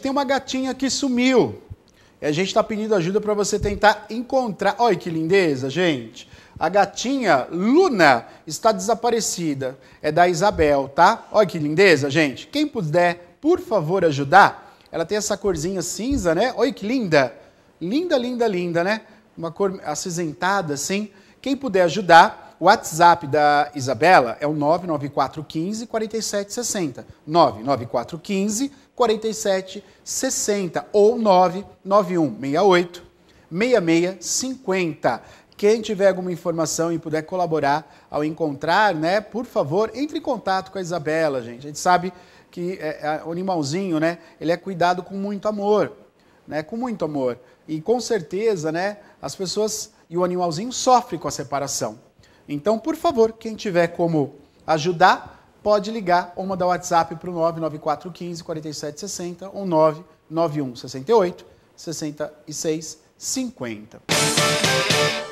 tem uma gatinha que sumiu. E a gente está pedindo ajuda para você tentar encontrar. Olha que lindeza, gente. A gatinha Luna está desaparecida. É da Isabel, tá? Olha que lindeza, gente. Quem puder, por favor, ajudar. Ela tem essa corzinha cinza, né? Olha que linda. Linda, linda, linda, né? Uma cor acinzentada, assim. Quem puder ajudar, o WhatsApp da Isabela é o 99415 4760. 99415 47 60 ou 991 68 66 50. Quem tiver alguma informação e puder colaborar ao encontrar, né, por favor, entre em contato com a Isabela, gente. A gente sabe que é, é, o animalzinho, né, ele é cuidado com muito amor, né, com muito amor. E com certeza, né, as pessoas e o animalzinho sofrem com a separação. Então, por favor, quem tiver como ajudar, pode ligar ou mandar WhatsApp para o 99415 4760 ou 991 68 66 50.